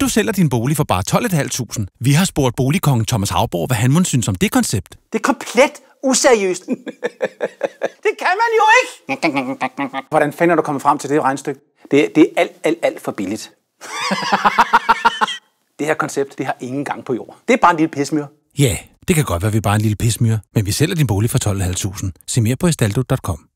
du sælger din bolig for bare 12.500. Vi har spurgt boligkongen Thomas Havborg, hvad han må synes om det koncept. Det er komplet useriøst. det kan man jo ikke! Hvordan fanden er du kommet frem til det regnstykke? Det, det er alt, alt, alt for billigt. det her koncept, det har ingen gang på jord. Det er bare en lille pismyr. Ja, yeah, det kan godt være, at vi er bare en lille pismyr, men vi sælger din bolig for 12.500. Se mere på istaldo.com.